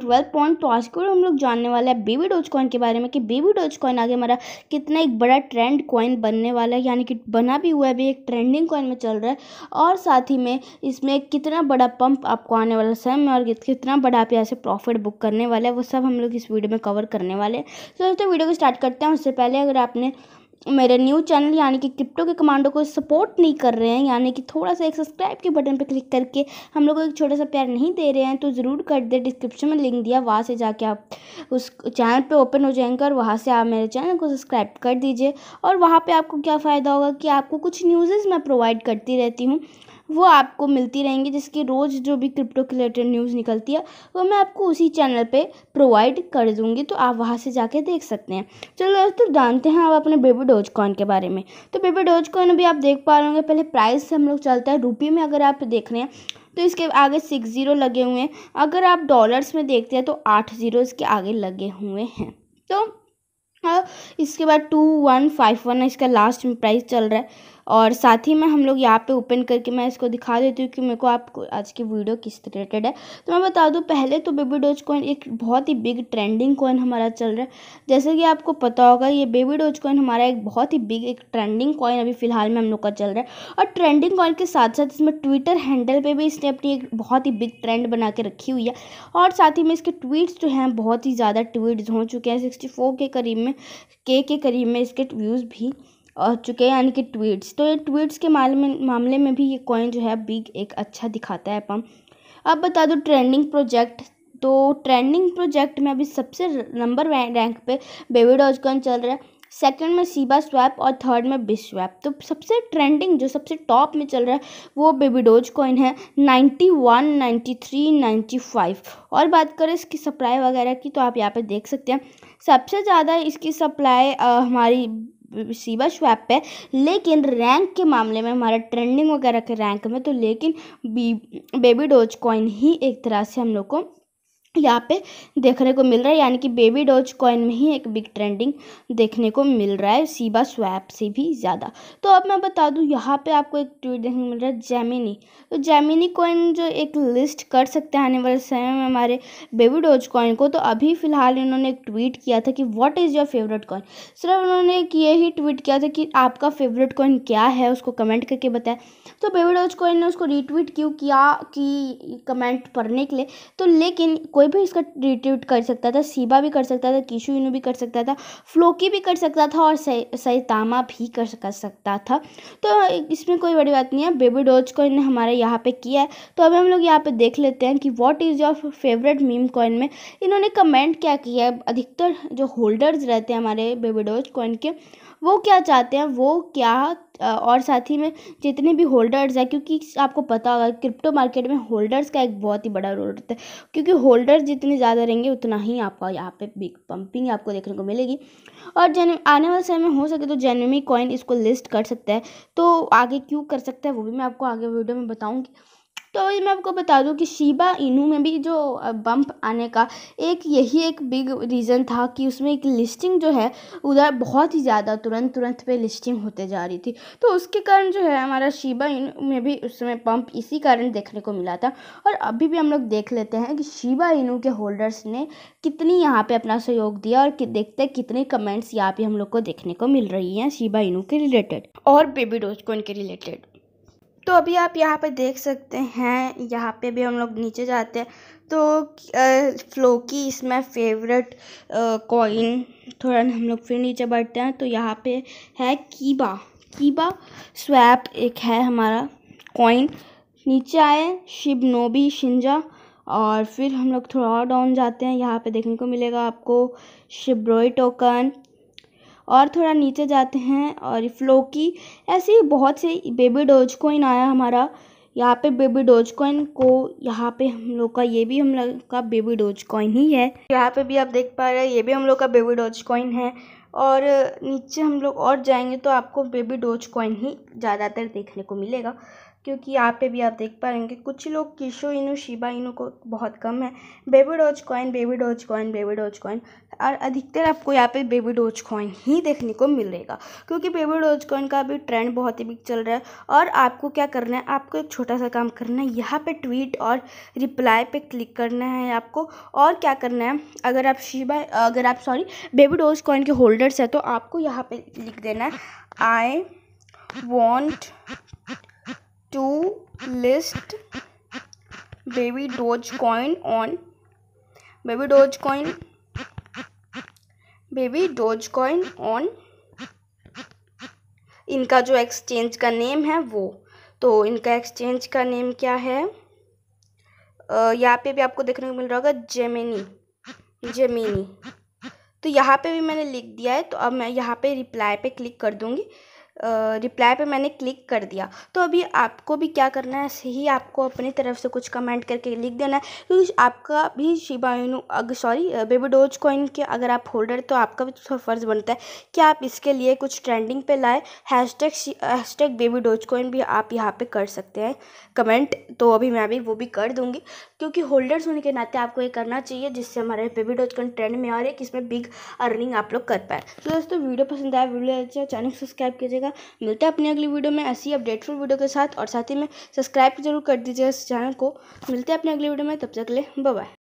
twelfth point तो आज के वीडियो हम लोग जानने वाला है बेबी डोज कॉइन के बारे में कि बेबी डोज कॉइन आगे हमारा कितना एक बड़ा ट्रेंड कॉइन बनने वाला है यानी कि बना भी हुआ है अभी एक ट्रेंडिंग कॉइन में चल रहा है और साथ ही में इसमें कितना बड़ा पंप आपको आने वाला समय में और कितना बड़ा आप यहाँ से प्रॉफिट बुक करने वाला है वो सब हम लोग इस वीडियो में कवर करने वाले हैं तो दोस्तों वीडियो को स्टार्ट करते हैं उससे पहले अगर आपने मेरे न्यू चैनल यानी कि क्रिप्टो के कमांडो को सपोर्ट नहीं कर रहे हैं यानी कि थोड़ा सा एक सब्सक्राइब के बटन पर क्लिक करके हम लोग को एक छोटा सा प्यार नहीं दे रहे हैं तो ज़रूर कर दे डिस्क्रिप्शन में लिंक दिया वहाँ से जाके आप उस चैनल पे ओपन हो जाएंगे और वहाँ से आप मेरे चैनल को सब्सक्राइब कर दीजिए और वहाँ पर आपको क्या फ़ायदा होगा कि आपको कुछ न्यूज़ मैं प्रोवाइड करती रहती हूँ वो आपको मिलती रहेंगी जिसकी रोज़ जो भी क्रिप्टो के रिलेटेड न्यूज़ निकलती है वो मैं आपको उसी चैनल पे प्रोवाइड कर दूँगी तो आप वहाँ से जाके देख सकते हैं चलो दोस्तों जानते हैं आप अपने बेबी डोज कॉइन के बारे में तो बेबी डोज कॉइन अभी आप देख पा रहे होंगे पहले प्राइस हम लोग चलते हैं रुपये में अगर आप देख रहे हैं तो इसके आगे सिक्स ज़ीरो लगे हुए हैं अगर आप डॉलर्स में देखते हैं तो आठ ज़ीरो इसके आगे लगे हुए हैं तो हाँ, इसके बाद टू वन फाइव वन इसका लास्ट में प्राइस चल रहा है और साथ ही में हम लोग यहाँ पे ओपन करके मैं इसको दिखा देती हूँ कि मेरे को आपको आज की वीडियो किस रिलेटेड है तो मैं बता दूँ पहले तो बेबी डोज कॉइन एक बहुत ही बिग ट्रेंडिंग कॉइन हमारा चल रहा है जैसे कि आपको पता होगा ये बेबी डोज कॉइन हमारा एक बहुत ही बिग एक ट्रेंडिंग कॉइन अभी फ़िलहाल में हम लोग का चल रहा है और ट्रेंडिंग कॉइन के साथ साथ इसमें ट्विटर हैंडल पर भी इसने अपनी एक बहुत ही बिग ट्रेंड बना के रखी हुई है और साथ ही में इसके ट्वीट्स जो हैं बहुत ही ज़्यादा ट्वीट्स हो चुके हैं सिक्सटी के करीब में के के करीब में इसके व्यूज़ भी हो चुके हैं यानी कि ट्वीट्स तो ये ट्वीट्स के मामले में मामले में भी ये कॉइन जो है बिग एक अच्छा दिखाता है पम अब बता दो ट्रेंडिंग प्रोजेक्ट तो ट्रेंडिंग प्रोजेक्ट में अभी सबसे नंबर रैंक पे बेबी कॉइन चल रहा है सेकंड में सीबा स्वैप और थर्ड में बिश स्वैप तो सबसे ट्रेंडिंग जो सबसे टॉप में चल रहा है वो बेबी डोज कॉइन है ninety ninety one three ninety five और बात करें इसकी सप्लाई वगैरह की तो आप यहाँ पे देख सकते हैं सबसे ज़्यादा इसकी सप्लाई हमारी शिवा स्वैप पे लेकिन रैंक के मामले में हमारा ट्रेंडिंग वगैरह के रैंक में तो लेकिन बेबी डोज कॉइन ही एक तरह से हम लोग को यहाँ पे देखने को मिल रहा है यानी कि बेबी डॉज कॉइन में ही एक बिग ट्रेंडिंग देखने को मिल रहा है सीबा स्वैप से भी ज़्यादा तो अब मैं बता दूँ यहाँ पे आपको एक ट्वीट देखने को मिल रहा है जैमिनी तो जैमिनी कॉइन जो एक लिस्ट कर सकते हैं आने वाले समय में हमारे बेबी डॉज कॉइन को तो अभी फ़िलहाल इन्होंने एक ट्वीट किया था कि what is your favourite coin सिर्फ उन्होंने एक ये ही ट्वीट किया था कि आपका फेवरेट कॉइन क्या है उसको कमेंट करके बताया तो बेबी डॉज कॉइन ने उसको रिट्वीट क्यों किया कि कमेंट पढ़ने के लिए तो लेकिन कोई भी इसका रिट्यूट कर सकता था सीबा भी कर सकता था किशु इनू भी कर सकता था फ्लोकी भी कर सकता था और सैतामा भी कर सकता था तो इसमें कोई बड़ी बात नहीं है बेबी डोज कॉइन ने हमारे यहाँ पे किया है तो अभी हम लोग यहाँ पे देख लेते हैं कि what is your favourite meme coin में इन्होंने कमेंट क्या किया है अधिकतर जो होल्डर्स रहते हैं हमारे बेबी डोज कॉइन के वो क्या चाहते हैं वो क्या और साथ ही में जितने भी होल्डर्स हैं क्योंकि आपको पता होगा क्रिप्टो मार्केट में होल्डर्स का एक बहुत ही बड़ा रोल होता है क्योंकि होल्डर्स जितने ज़्यादा रहेंगे उतना ही आपका यहाँ पे बिग पंपिंग आपको देखने को मिलेगी और जन आने वाले समय में हो सके तो जेनमी कॉइन इसको लिस्ट कर सकता है तो आगे क्यों कर सकता है वो भी मैं आपको आगे वीडियो में बताऊँगी तो मैं आपको बता दूं कि शीबा इनू में भी जो बम्प आने का एक यही एक बिग रीज़न था कि उसमें एक लिस्टिंग जो है उधर बहुत ही ज़्यादा तुरंत तुरंत पे लिस्टिंग होते जा रही थी तो उसके कारण जो है हमारा शीबा इनू में भी उस समय बम्प इसी कारण देखने को मिला था और अभी भी हम लोग देख लेते हैं कि शीबा इनू के होल्डर्स ने कितनी यहाँ पर अपना सहयोग दिया और कि देखते कितने कमेंट्स यहाँ पर हम लोग को देखने को मिल रही हैं शीबा इनू के रिलेटेड और बेबी डोज को इनके रिलेटेड तो अभी आप यहाँ पे देख सकते हैं यहाँ पे भी हम लोग नीचे जाते हैं तो फ्लो की इसमें फेवरेट कॉइन थोड़ा हम लोग फिर नीचे बढ़ते हैं तो यहाँ पे है कीबा कीबा स्वैप एक है हमारा कॉइन नीचे आए नोबी शिंजा और फिर हम लोग थोड़ा और डाउन जाते हैं यहाँ पे देखने को मिलेगा आपको शिब्रोई टोकन और थोड़ा नीचे जाते हैं और फ्लोकी ऐसे ही बहुत से बेबी डोज कोइन आया हमारा यहाँ पे बेबी डोज कॉइन को यहाँ पे हम लोग का ये भी हम लोग का बेबी डोज कॉइन ही है यहाँ पे भी आप देख पा रहे हैं ये भी हम लोग का बेबी डोज कॉइन है और नीचे हम लोग और जाएंगे तो आपको बेबी डोज कॉइन ही ज़्यादातर देखने को मिलेगा क्योंकि यहाँ पे भी आप देख पा रहे होंगे कुछ लोग किशो इनू शिबा इनू को बहुत कम है baby doge coin baby doge coin baby doge coin और अधिकतर आपको यहाँ पे बेबी डोज कॉइन ही देखने को मिलेगा क्योंकि बेबी डोज कॉइन का अभी ट्रेंड बहुत ही बिग चल रहा है और आपको क्या करना है आपको एक छोटा सा काम करना है यहाँ पर ट्वीट और रिप्लाई पर क्लिक करना है आपको और क्या करना है अगर आप शिबा अगर आप सॉरी बेबी डोज कॉइन के होल्डर्स हैं तो आपको यहाँ पर लिख देना है I want to list baby coin on baby coin baby doge coin on इनका जो एक्सचेंज का नेम है वो तो इनका एक्सचेंज का नेम क्या है यहाँ पे भी आपको देखने को मिल रहा होगा जेमिनी जेमिनी तो यहाँ पे भी मैंने लिख दिया है तो अब मैं यहाँ पे रिप्लाई पे क्लिक कर दूँगी रिप्लाई पे मैंने क्लिक कर दिया तो अभी आपको भी क्या करना है सही आपको अपनी तरफ से कुछ कमेंट करके लिख देना है क्योंकि तो आपका भी शिबा अग सॉरी बेबी डोज कॉइन के अगर आप होल्डर तो आपका भी फ़र्ज़ बनता है कि आप इसके लिए कुछ ट्रेंडिंग पे लाए hashtag baby doge coin भी आप यहाँ पर कर सकते हैं कमेंट तो अभी मैं भी वो भी कर दूँगी क्योंकि होल्डर्स होने के नाते आपको ये करना चाहिए जिससे हमारे बेबी डोज कॉइन ट्रेंड में और एक इसमें बिग अर्निंग आप लोग कर पाए तो दोस्तों वीडियो पसंद आया वीडियो अच्छा चैनल सब्सक्राइब कीजिएगा रखिएगा मिलते हैं अपनी अगली वीडियो में ऐसी अपडेटफुल वीडियो के साथ और साथ ही में सब्सक्राइब जरूर कर दीजिएगा इस चैनल को मिलते हैं अपने अगली वीडियो में तब तक ले बाय